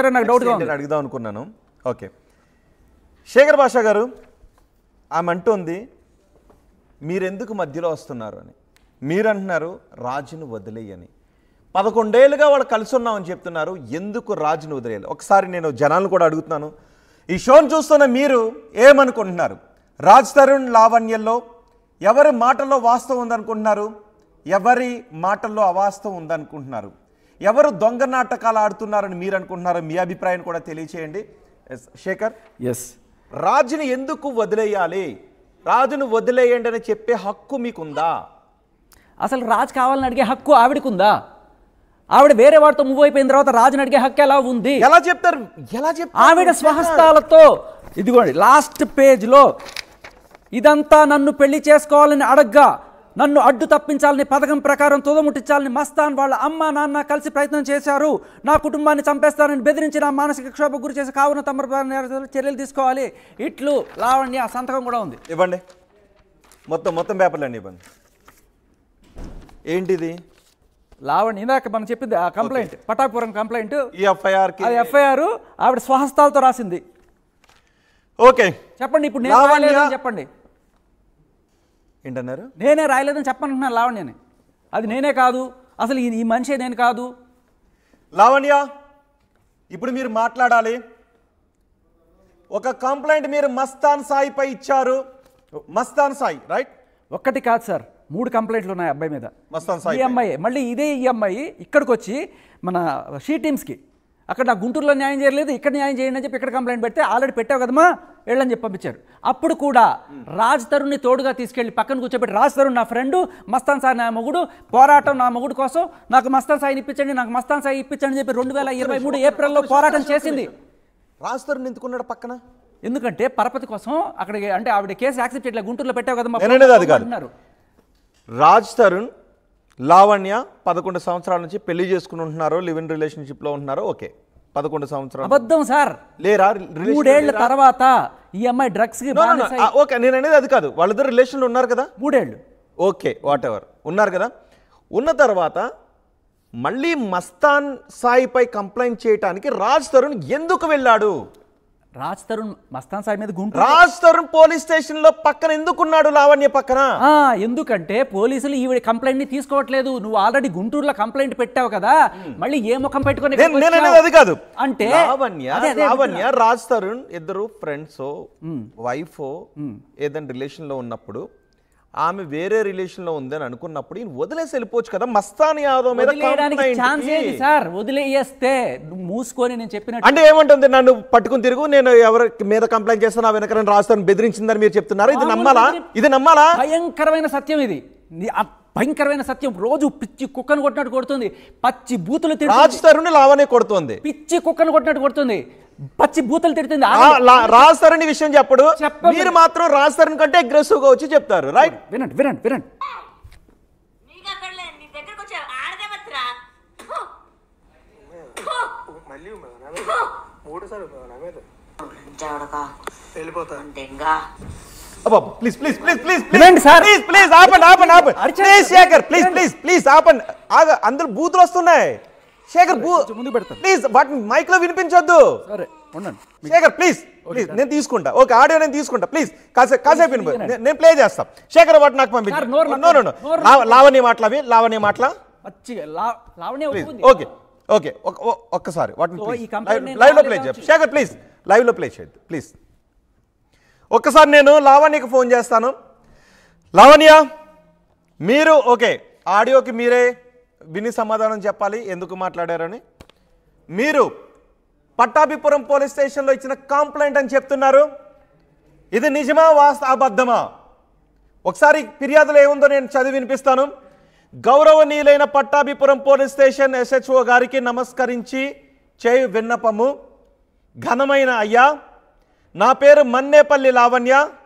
సరే నాకు డౌట్గా అడుగుదాం అనుకున్నాను ఓకే శేఖర్ భాషా గారు ఆమె అంటుంది మీరెందుకు మధ్యలో వస్తున్నారు అని మీరంటున్నారు రాజును వదిలేయని పదకొండేళ్ళుగా వాళ్ళు కలిసి ఉన్నామని చెప్తున్నారు ఎందుకు రాజును వదిలేయాలి ఒకసారి నేను జనాలను కూడా అడుగుతున్నాను ఈ షోను చూస్తున్న మీరు ఏమనుకుంటున్నారు రాజ్ తరుణ్ లావణ్యంలో ఎవరి మాటల్లో వాస్తవం ఉందనుకుంటున్నారు ఎవరి మాటల్లో అవాస్తవం ఉందనుకుంటున్నారు ఎవరు దొంగ నాటకాలు ఆడుతున్నారని మీరు అనుకుంటున్నారో మీ అభిప్రాయం కూడా తెలియచేయండి శేఖర్ ఎస్ రాజుని ఎందుకు వదిలేయాలి రాజును వదిలేయండి అని చెప్పే హక్కు మీకుందా అసలు రాజు కావాలని అడిగే హక్కు ఆవిడకుందా ఆవిడ వేరే వాడితో మూవ్ అయిపోయిన తర్వాత రాజుని అడిగే హక్కు ఎలా ఉంది ఎలా చెప్తారు ఎలా చెప్తారు ఆవిడ స్వహస్తాలతో ఇదిగోండి లాస్ట్ పేజ్లో ఇదంతా నన్ను పెళ్లి చేసుకోవాలని అడగ్గా నన్ను అడ్డు తప్పించాలని పథకం ప్రకారం తోదముట్టించాలని మస్తాన్ వాళ్ళ అమ్మ నాన్న కలిసి ప్రయత్నం చేశారు నా కుటుంబాన్ని చంపేస్తారని బెదిరించి నా మానసిక క్షోభ గురి చేసి కావున తమ చర్యలు తీసుకోవాలి ఇట్లు లావణ్య సంతకం కూడా ఉంది ఇవ్వండి మొత్తం మొత్తం పేపర్లండి ఇవ్వండి ఏంటిది లావణ్య ఇందాక మనం చెప్పింది ఆ కంప్లైంట్ పటాపురం కంప్లైంట్ ఎఫ్ఐఆర్ ఆవిడ స్వహస్తాలతో రాసింది ఓకే చెప్పండి ఇప్పుడు చెప్పండి ఏంటన్నారు నేనే రాయలేదని చెప్పమంటున్నాను లావణ్యని అది నేనే కాదు అసలు ఈ మనిషి నేను కాదు లావణ్య ఇప్పుడు మీరు మాట్లాడాలి ఒక కంప్లైంట్ మీరు మస్తాన్ సాయిపై ఇచ్చారు మస్తాన్ సాయి రైట్ ఒక్కటి కాదు సార్ మూడు కంప్లైంట్లు ఉన్నాయి అబ్బాయి మీద మస్తాన్ సాయి ఈ అమ్మాయి మళ్ళీ ఇదే ఈ అమ్మాయి ఇక్కడికి వచ్చి మన షీ టీమ్స్కి అక్కడ గుంటూరులో న్యాయం చేయలేదు ఇక్కడ న్యాయం చేయండి అని చెప్పి ఇక్కడ కంప్లైంట్ పెడితే ఆల్రెడీ పెట్టావు కదమ్మా వెళ్ళని చెప్పి పంపించారు అప్పుడు కూడా రాజ్ తరుణ్ని తోడుగా తీసుకెళ్ళి పక్కన కూర్చోబెట్టి రాజ్ తరుణ్ నా ఫ్రెండు మస్తాన్ సాయి నా మొగుడు పోరాటం నా మొగుడు కోసం నాకు మస్తాన్ సాయి ఇప్పించండి నాకు మస్తాన్ సాయి ఇప్పించండి చెప్పి రెండు వేల ఇరవై మూడు ఏప్రిల్లో పోరాటం చేసింది రాజ్ తరుణ్ ఎందుకున్నాడు పక్కన ఎందుకంటే పరపతి కోసం అక్కడికి అంటే ఆవిడ కేసు యాక్సెప్ట్ చేయట్లేదు గుంటూరులో పెట్టావు కదమ్మా రాజ్ తరుణ్ లావణ్య పదకొండు సంవత్సరాల నుంచి పెళ్లి చేసుకుని ఉంటున్నారు లివ్ ఇన్ రిలేషన్షిప్లో ఉంటున్నారు ఓకే పదకొండు సంవత్సరాలు అబద్ధం సార్ లేరా మూడేళ్ల తర్వాత ఈ అమ్మాయి డ్రగ్స్ ఓకే నేను అనేది అది కాదు వాళ్ళిద్దరు రిలేషన్లు ఉన్నారు కదా మూడేళ్ళు ఓకే వాట్ ఎవర్ ఉన్నారు కదా ఉన్న తర్వాత మళ్ళీ మస్తాన్ సాయిపై కంప్లైంట్ చేయడానికి రాజ్ తరుణ్ ఎందుకు వెళ్ళాడు రాజ్ తరుణ్ మస్తాన్ సాహెబ్ మీద గుంట రాజ్ తరుణ్ పోలీస్ స్టేషన్ లో పక్కన ఎందుకున్నాడు లావణ్య పక్కన ఎందుకంటే పోలీసులు ఈవిడ కంప్లైంట్ ని తీసుకోవట్లేదు నువ్వు ఆల్రెడీ గుంటూరులో కంప్లైంట్ పెట్టావు కదా మళ్ళీ ఏ ముఖం పెట్టుకుని అది కాదు అంటే లావణ్య లావణ్య రాజ్ తరుణ్ ఇద్దరు ఫ్రెండ్స్ వైఫ్ ఏదైనా రిలేషన్ లో ఉన్నప్పుడు ఆమె వేరే రిలేషన్ లో ఉందని అనుకున్నప్పుడు ఈయన వదిలేసి వెళ్ళిపోవచ్చు కదా మస్తాని యాదవ్ మీద ఛాన్స్ సార్ వదిలేస్తే మూసుకొని నేను చెప్పిన అంటే ఏమంటుంది నన్ను పట్టుకుని తిరుగు నేను ఎవరి మీద కంప్లైంట్ చేస్తాను వెనక రాస్తాను బెదిరించిందని మీరు చెప్తున్నారు ఇది నమ్మాలా ఇది నమ్మాలా భయంకరమైన సత్యం ఇది భయంకరమైన సత్యం రోజు పిచ్చి కుక్కను కొట్టినట్టు కొడుతుంది పచ్చి బూతులు రాజు తరుణ్ లావనే కొడుతుంది పిచ్చి కుక్కను కొట్టినట్టు కొడుతుంది పచ్చి బూతలు తిడుతుంది రాజ్ తరుణ్ విషయం చెప్పడు మీరు మాత్రం రాస్తారని కంటే అగ్రెసివ్ గా వచ్చి చెప్తారు రైట్ వినండి వినండి వినండి ప్లీజ్ ప్లీజ్ అందరు బూతులు వస్తున్నాయి శేఖర్ ముందు పెడతాను ప్లీజ్ వాటిని మైక్ లో వినిపించొద్దు శేఖర్ ప్లీజ్ ప్లీజ్ నేను తీసుకుంటా ఓకే ఆడియో నేను తీసుకుంటా ప్లీజ్ కాసేపు కాసేపు వినిపి నేను ప్లే చేస్తా శేఖర్ వాటి నాకు పంపించు లావణ్య మాటలవి లావణ్య మాటల ఓకే ఓకే ఒక్కసారి వాటిని లైవ్ లో ప్లే చేయండి శేఖర్ ప్లీజ్ లైవ్ లో ప్లే చేయద్దు ప్లీజ్ ఒక్కసారి నేను లావణ్యకి ఫోన్ చేస్తాను లావణ్య మీరు ఓకే ఆడియోకి మీరే విని సమాధానం చెప్పాలి ఎందుకు మాట్లాడారని మీరు పట్టాభిపురం పోలీస్ స్టేషన్లో ఇచ్చిన కంప్లైంట్ అని చెప్తున్నారు ఇది నిజమా వాస్త అబద్ధమా ఒకసారి ఫిర్యాదులో ఏముందో నేను చదివి వినిపిస్తాను గౌరవనీయులైన పట్టాభిపురం పోలీస్ స్టేషన్ ఎస్హెచ్ఓ గారికి నమస్కరించి చేయు విన్నపము ఘనమైన అయ్యా నా పేరు మన్నేపల్లి లావణ్య